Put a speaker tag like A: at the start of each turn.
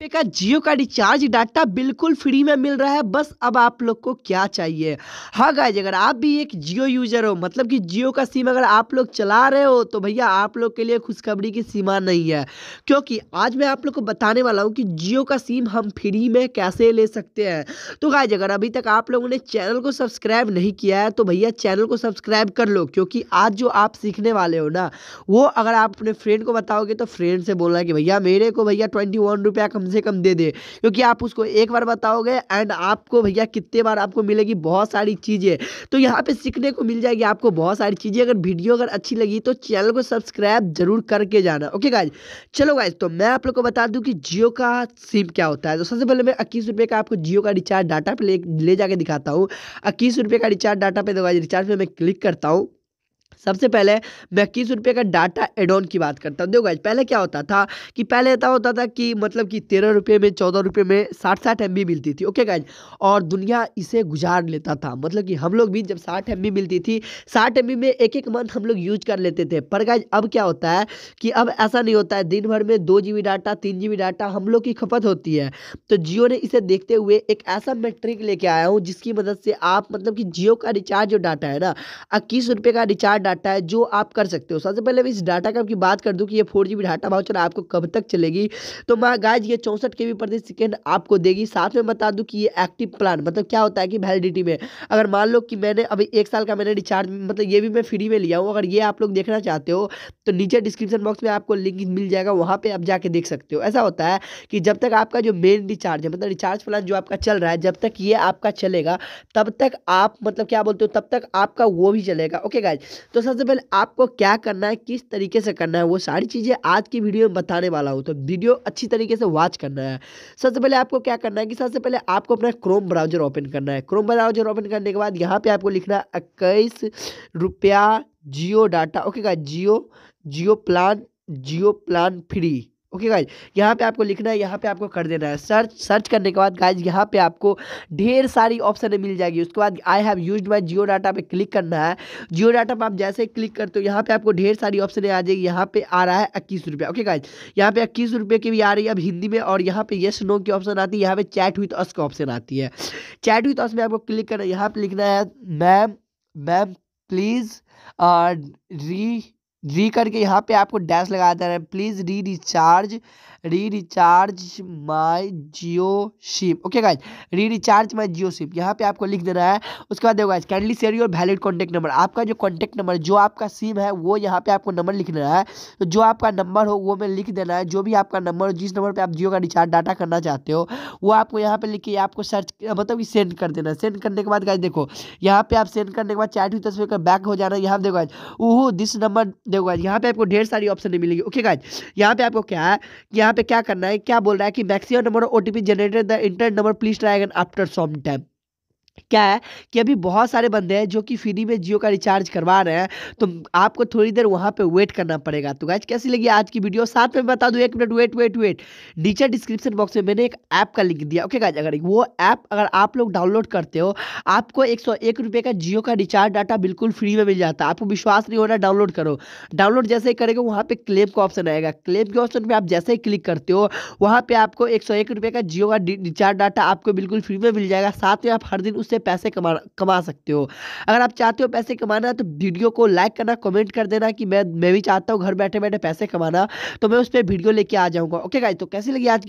A: पे का जियो का रिचार्ज डाटा बिल्कुल फ्री में मिल रहा है बस अब आप लोग को क्या चाहिए हाँ गाइज अगर आप भी एक जियो यूज़र हो मतलब कि जियो का सिम अगर आप लोग चला रहे हो तो भैया आप लोग के लिए खुशखबरी की सीमा नहीं है क्योंकि आज मैं आप लोग को बताने वाला हूँ कि जियो का सिम हम फ्री में कैसे ले सकते हैं तो गाइज अगर अभी तक आप लोगों ने चैनल को सब्सक्राइब नहीं किया है तो भैया चैनल को सब्सक्राइब कर लो क्योंकि आज जो आप सीखने वाले हो ना वो अगर आप अपने फ्रेंड को बताओगे तो फ्रेंड से बोलना कि भैया मेरे को भैया ट्वेंटी वन रुपया कम से कम दे दे क्योंकि आप उसको एक बार बताओगे एंड आपको भैया कितने बार आपको मिलेगी बहुत सारी चीज़ें तो यहाँ पर सीखने को मिल जाएगी आपको बहुत सारी चीज़ें अगर वीडियो अगर अच्छी लगी तो चैनल को सब्सक्राइब जरूर करके जाना ओके गाइज चलो गाइज तो मैं आप लोग को बता दूँ कि जियो का सिम क्या होता है तो सबसे पहले मैं इक्कीस रुपये का आपको जियो का रिचार्ज डाटा पे ले, जाके दिखाता हूँ इक्कीस रुपये का रिचार्ज डाटा पे दो रिचार्ज पर मैं क्लिक करता हूँ सबसे पहले मैं इक्कीस रुपये का डाटा एड ऑन की बात करता हूँ देखो गाइज पहले क्या होता था कि पहले ऐसा होता था कि मतलब कि तेरह रुपये में चौदह रुपये में साठ साठ एम मिलती थी ओके गाइज और दुनिया इसे गुजार लेता था मतलब कि हम लोग भी जब साठ एम मिलती थी साठ एम में एक एक मंथ हम लोग यूज कर लेते थे पर गाइज अब क्या होता है कि अब ऐसा नहीं होता है दिन भर में दो जी डाटा तीन जी डाटा हम लोग की खपत होती है तो जियो ने इसे देखते हुए एक ऐसा मैट्रिक लेके आया हूँ जिसकी मदद से आप मतलब कि जियो का रिचार्ज जो डाटा है ना इक्कीस रुपये का रिचार्ज डाटा है जो आप कर सकते हो सबसे पहले इस डाटा का आपकी बात कर दूँ कि ये फोर जी डाटा वाउचर आपको कब तक चलेगी तो मैं गाइज ये चौंसठ के प्रति सेकेंड आपको देगी साथ में बता दूँ कि ये एक्टिव प्लान मतलब क्या होता है कि वैलिडिटी में अगर मान लो कि मैंने अभी एक साल का मैंने रिचार्ज मतलब ये भी मैं फ्री में लिया हूँ अगर ये आप लोग देखना चाहते हो तो नीचे डिस्क्रिप्शन बॉक्स में आपको लिंक मिल जाएगा वहाँ पर आप जाके देख सकते हो ऐसा होता है कि जब तक आपका जो मेन रिचार्ज है मतलब रिचार्ज प्लान जो आपका चल रहा है जब तक ये आपका चलेगा तब तक आप मतलब क्या बोलते हो तब तक आपका वो भी चलेगा ओके गाइज तो तो सबसे पहले आपको क्या करना है किस तरीके से करना है वो सारी चीज़ें आज की वीडियो में बताने वाला हूँ तो वीडियो अच्छी तरीके से वॉच करना है सबसे पहले आपको क्या करना है कि सबसे पहले आपको अपना क्रोम ब्राउजर ओपन करना है क्रोम ब्राउजर ओपन करने के बाद यहाँ पर आपको लिखना है इक्कीस रुपया जियो डाटा ओके का Jio Jio plan Jio plan free okay guys यहाँ पे आपको लिखना है यहाँ पे आपको कर देना है सर्च सर्च करने के बाद गाइज यहाँ पे आपको ढेर सारी ऑप्शन मिल जाएगी उसके बाद I have use my Jio data पे क्लिक करना है जियो डाटा पे आप जैसे क्लिक करते हो यहाँ पे आपको ढेर सारी ऑप्शन आ जाएगी यहाँ पे आ रहा है इक्कीस रुपये ओके गाइज यहाँ पे इक्कीस रुपये की भी आ रही है अब हिंदी में और यहाँ पे येस नो की ऑप्शन आती है यहाँ पे चैट विथ तो का ऑप्शन आती है चैट विथ तो में आपको क्लिक करना है यहाँ पर लिखना है मैम मैम प्लीज़ री जी करके यहाँ पे आपको डैश लगा दे है please re recharge re recharge my Jio SIM okay guys re recharge my Jio SIM यहाँ पे आपको लिख देना है उसके बाद देखो guys kindly share your valid contact number आपका जो कॉन्टैक्ट नंबर जो आपका सिम है वो यहाँ पे आपको नंबर लिख देना है तो जो आपका नंबर हो वो मैं लिख देना है जो भी आपका नंबर जिस नंबर पर आप जियो का रिचार्ज डाटा करना चाहते हो वो आपको यहाँ पे लिख के आपको सर्च मतलब कि सेंड कर देना है सेंड करने के बाद गाइज देखो यहाँ पे आप सेंड करने के बाद चैट हुई तस्वीर का बैक हो जाना यहाँ देखो गाइज ओहो दिस नंबर देखो गाइज यहाँ पे आपको ढेर सारी ऑप्शन मिलेगी ओके गाइज यहाँ पे आपको क्या है यहाँ यहाँ पे क्या करना है क्या बोल रहा है कि maximum number OTP generated the internet number please try again after some time क्या है कि अभी बहुत सारे बंदे हैं जो कि फ्री में जियो का रिचार्ज करवा रहे हैं तो आपको थोड़ी देर वहाँ पे वेट करना पड़ेगा तो गाइज कैसी लगी आज की वीडियो साथ में बता दूँ एक मिनट वेट वेट वेट नीचे डिस्क्रिप्शन बॉक्स में मैंने एक ऐप का लिंक दिया ओके गाइज अगर वो ऐप अगर आप लोग डाउनलोड करते हो आपको एक सौ एक रुपये का जियो का रिचार्ज डाटा बिल्कुल फ्री में मिल जाता है आपको विश्वास नहीं हो रहा डाउनलोड करो डाउनलोड जैसे ही करेगा वहाँ पर क्लेम का ऑप्शन आएगा क्लेम के ऑप्शन पर आप जैसे ही क्लिक करते हो वहाँ पर आपको एक सौ एक का जियो का रिचार्ज डाटा आपको बिल्कुल फ्री में मिल जाएगा साथ में आप हर दिन उस उससे पैसे कमा कमा सकते हो अगर आप चाहते हो पैसे कमाना तो वीडियो को लाइक करना कमेंट कर देना कि मैं मैं भी चाहता हूँ घर बैठे बैठे पैसे कमाना तो मैं उस पर वीडियो लेके आ जाऊँगा ओके गाई तो कैसी लगी आज की